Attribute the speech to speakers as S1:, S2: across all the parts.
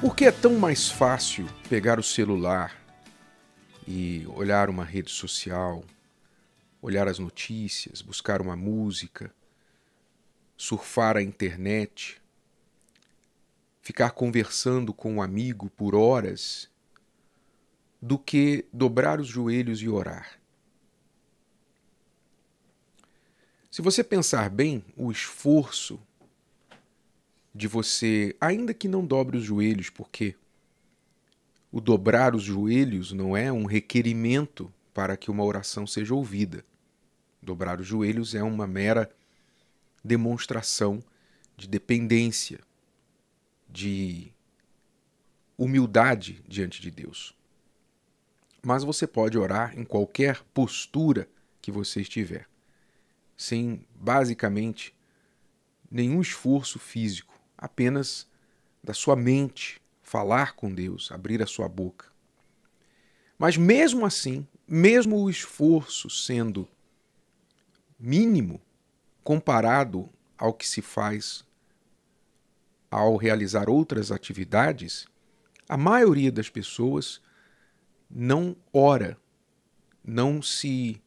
S1: Por que é tão mais fácil pegar o celular e olhar uma rede social, olhar as notícias, buscar uma música, surfar a internet, ficar conversando com um amigo por horas, do que dobrar os joelhos e orar? Se você pensar bem, o esforço de você, ainda que não dobre os joelhos, porque o dobrar os joelhos não é um requerimento para que uma oração seja ouvida. Dobrar os joelhos é uma mera demonstração de dependência, de humildade diante de Deus. Mas você pode orar em qualquer postura que você estiver, sem basicamente nenhum esforço físico apenas da sua mente, falar com Deus, abrir a sua boca. Mas mesmo assim, mesmo o esforço sendo mínimo comparado ao que se faz ao realizar outras atividades, a maioria das pessoas não ora, não se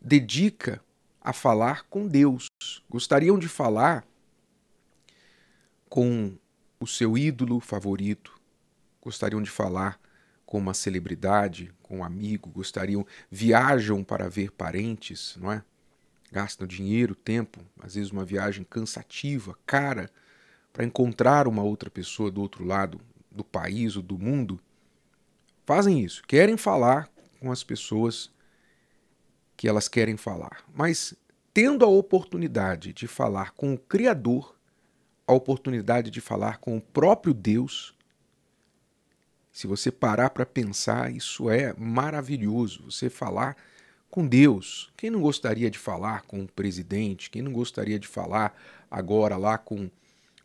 S1: dedica a falar com Deus. Gostariam de falar com o seu ídolo favorito, gostariam de falar com uma celebridade, com um amigo, gostariam, viajam para ver parentes, não é? Gastam dinheiro, tempo, às vezes uma viagem cansativa, cara, para encontrar uma outra pessoa do outro lado do país ou do mundo. Fazem isso, querem falar com as pessoas que elas querem falar, mas tendo a oportunidade de falar com o Criador a oportunidade de falar com o próprio Deus, se você parar para pensar, isso é maravilhoso. Você falar com Deus. Quem não gostaria de falar com o presidente? Quem não gostaria de falar agora lá com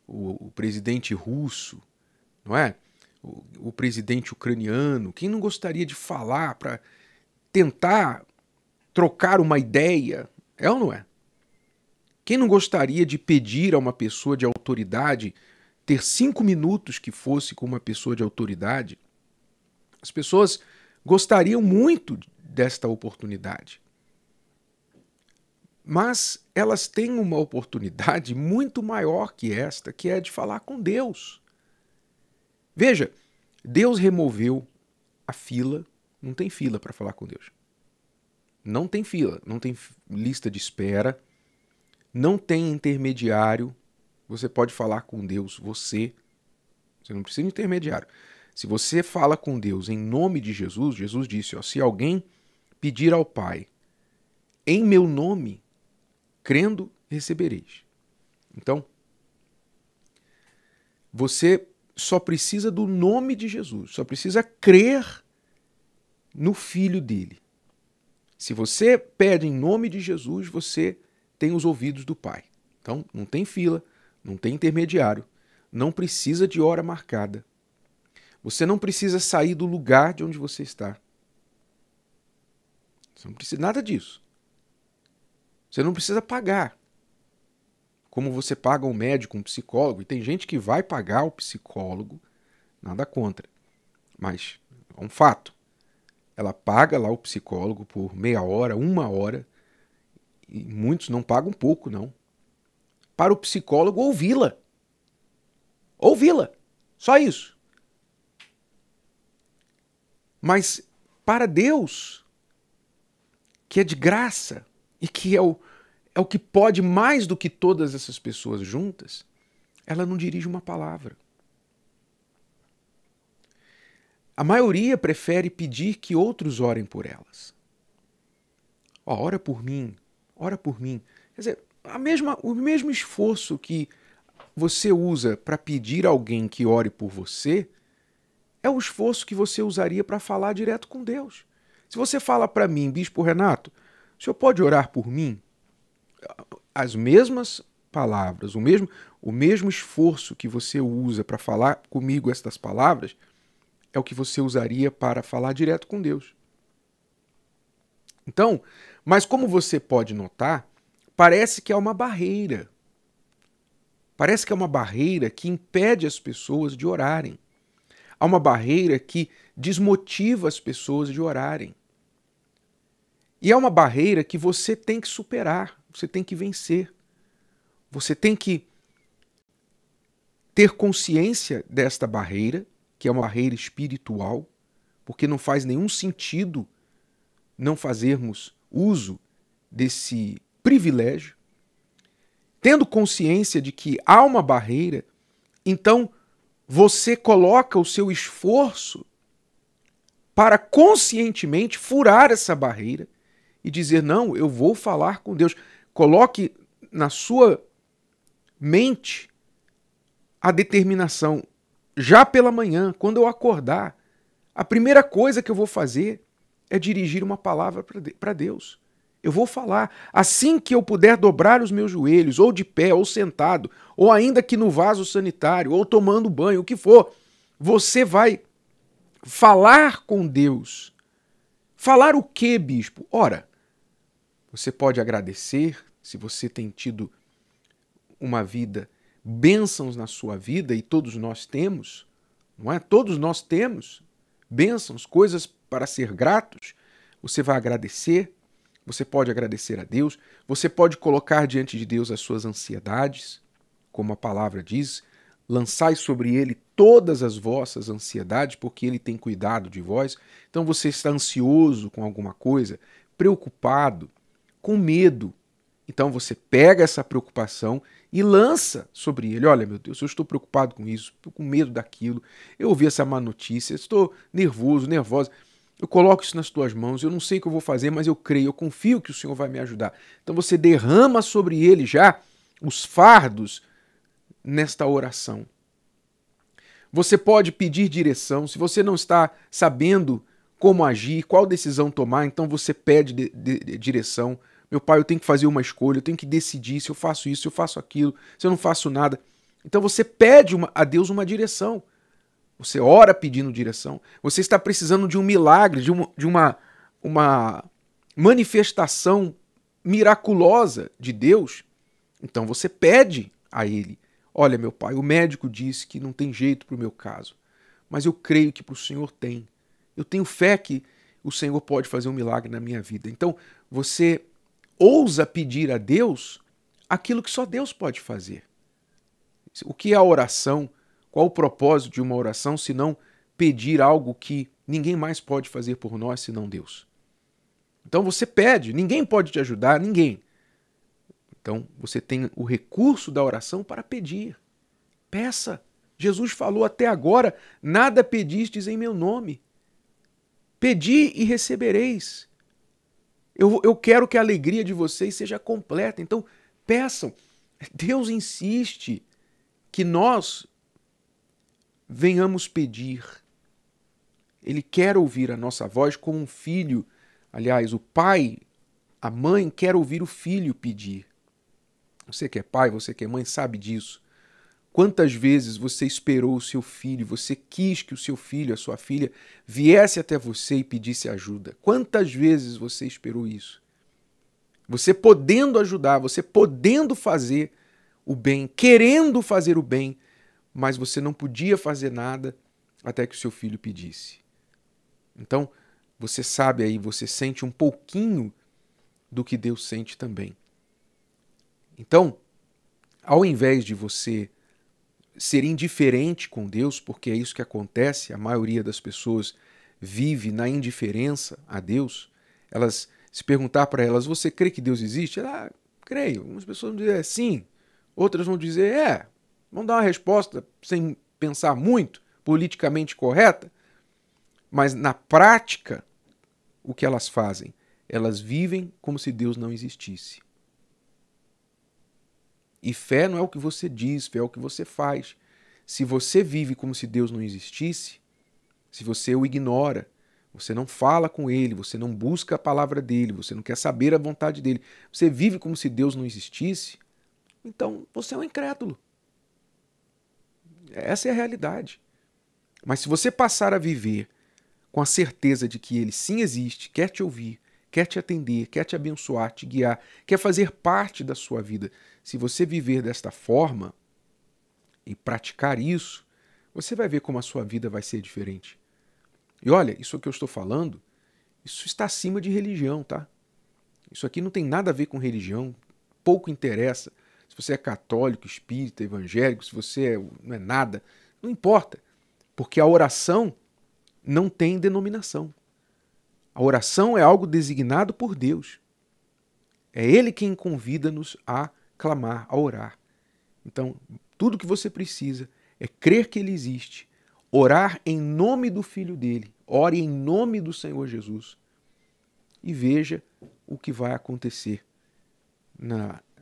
S1: o, o presidente russo, não é? O, o presidente ucraniano? Quem não gostaria de falar para tentar trocar uma ideia? É ou não é? Quem não gostaria de pedir a uma pessoa de autoridade ter cinco minutos que fosse com uma pessoa de autoridade? As pessoas gostariam muito desta oportunidade. Mas elas têm uma oportunidade muito maior que esta, que é de falar com Deus. Veja, Deus removeu a fila, não tem fila para falar com Deus. Não tem fila, não tem lista de espera, não tem intermediário. Você pode falar com Deus, você. Você não precisa de intermediário. Se você fala com Deus em nome de Jesus, Jesus disse: ó, se alguém pedir ao Pai em meu nome, crendo, recebereis. Então, você só precisa do nome de Jesus, só precisa crer no Filho dele. Se você pede em nome de Jesus, você tem os ouvidos do Pai. Então, não tem fila, não tem intermediário, não precisa de hora marcada. Você não precisa sair do lugar de onde você está. Você não precisa nada disso. Você não precisa pagar. Como você paga um médico, um psicólogo, e tem gente que vai pagar o psicólogo, nada contra. Mas é um fato. Ela paga lá o psicólogo por meia hora, uma hora, e muitos não pagam pouco, não. Para o psicólogo ouvi-la. Ouvi-la. Só isso. Mas para Deus, que é de graça e que é o, é o que pode mais do que todas essas pessoas juntas, ela não dirige uma palavra. A maioria prefere pedir que outros orem por elas. ora por mim, ora por mim. Quer dizer, a mesma, o mesmo esforço que você usa para pedir alguém que ore por você é o esforço que você usaria para falar direto com Deus. Se você fala para mim, Bispo Renato, o senhor pode orar por mim? As mesmas palavras, o mesmo, o mesmo esforço que você usa para falar comigo estas palavras é o que você usaria para falar direto com Deus. Então, mas como você pode notar, parece que é uma barreira. Parece que é uma barreira que impede as pessoas de orarem. Há uma barreira que desmotiva as pessoas de orarem. E é uma barreira que você tem que superar, você tem que vencer. Você tem que ter consciência desta barreira, que é uma barreira espiritual, porque não faz nenhum sentido não fazermos uso desse privilégio, tendo consciência de que há uma barreira, então você coloca o seu esforço para conscientemente furar essa barreira e dizer: Não, eu vou falar com Deus. Coloque na sua mente a determinação. Já pela manhã, quando eu acordar, a primeira coisa que eu vou fazer é dirigir uma palavra para Deus. Eu vou falar, assim que eu puder dobrar os meus joelhos, ou de pé, ou sentado, ou ainda que no vaso sanitário, ou tomando banho, o que for, você vai falar com Deus. Falar o que, bispo? Ora, você pode agradecer se você tem tido uma vida, bênçãos na sua vida, e todos nós temos, não é? Todos nós temos bênçãos, coisas para ser gratos, você vai agradecer, você pode agradecer a Deus, você pode colocar diante de Deus as suas ansiedades, como a palavra diz, lançai sobre ele todas as vossas ansiedades, porque ele tem cuidado de vós. Então você está ansioso com alguma coisa, preocupado, com medo. Então você pega essa preocupação e lança sobre ele. Olha, meu Deus, eu estou preocupado com isso, estou com medo daquilo, eu ouvi essa má notícia, estou nervoso, nervosa. Eu coloco isso nas tuas mãos, eu não sei o que eu vou fazer, mas eu creio, eu confio que o Senhor vai me ajudar. Então você derrama sobre ele já os fardos nesta oração. Você pode pedir direção, se você não está sabendo como agir, qual decisão tomar, então você pede de, de, de direção. Meu pai, eu tenho que fazer uma escolha, eu tenho que decidir se eu faço isso, se eu faço aquilo, se eu não faço nada. Então você pede uma, a Deus uma direção. Você ora pedindo direção. Você está precisando de um milagre, de uma, de uma, uma manifestação miraculosa de Deus. Então você pede a Ele: Olha, meu pai, o médico disse que não tem jeito para o meu caso, mas eu creio que para o Senhor tem. Eu tenho fé que o Senhor pode fazer um milagre na minha vida. Então você ousa pedir a Deus aquilo que só Deus pode fazer. O que é a oração? Qual o propósito de uma oração se não pedir algo que ninguém mais pode fazer por nós senão Deus? Então você pede, ninguém pode te ajudar, ninguém. Então você tem o recurso da oração para pedir. Peça. Jesus falou até agora: nada pedistes em meu nome. Pedi e recebereis. Eu, eu quero que a alegria de vocês seja completa. Então peçam. Deus insiste que nós venhamos pedir. Ele quer ouvir a nossa voz como um filho. Aliás, o pai, a mãe quer ouvir o filho pedir. Você que é pai, você que é mãe, sabe disso. Quantas vezes você esperou o seu filho, você quis que o seu filho, a sua filha, viesse até você e pedisse ajuda? Quantas vezes você esperou isso? Você podendo ajudar, você podendo fazer o bem, querendo fazer o bem, mas você não podia fazer nada até que o seu filho pedisse. Então, você sabe aí, você sente um pouquinho do que Deus sente também. Então, ao invés de você ser indiferente com Deus, porque é isso que acontece, a maioria das pessoas vive na indiferença a Deus, elas se perguntar para elas, você crê que Deus existe? Ela, ah, creio. Algumas pessoas vão dizer é, sim, outras vão dizer é, vão dar uma resposta sem pensar muito, politicamente correta, mas na prática, o que elas fazem? Elas vivem como se Deus não existisse. E fé não é o que você diz, fé é o que você faz. Se você vive como se Deus não existisse, se você o ignora, você não fala com ele, você não busca a palavra dele, você não quer saber a vontade dele, você vive como se Deus não existisse, então você é um incrédulo. Essa é a realidade. Mas se você passar a viver com a certeza de que ele sim existe, quer te ouvir, quer te atender, quer te abençoar, te guiar, quer fazer parte da sua vida, se você viver desta forma e praticar isso, você vai ver como a sua vida vai ser diferente. E olha, isso que eu estou falando, isso está acima de religião, tá? Isso aqui não tem nada a ver com religião, pouco interessa se você é católico, espírita, evangélico, se você é, não é nada, não importa, porque a oração não tem denominação. A oração é algo designado por Deus. É Ele quem convida-nos a clamar, a orar. Então, tudo que você precisa é crer que Ele existe, orar em nome do Filho dele, ore em nome do Senhor Jesus e veja o que vai acontecer na,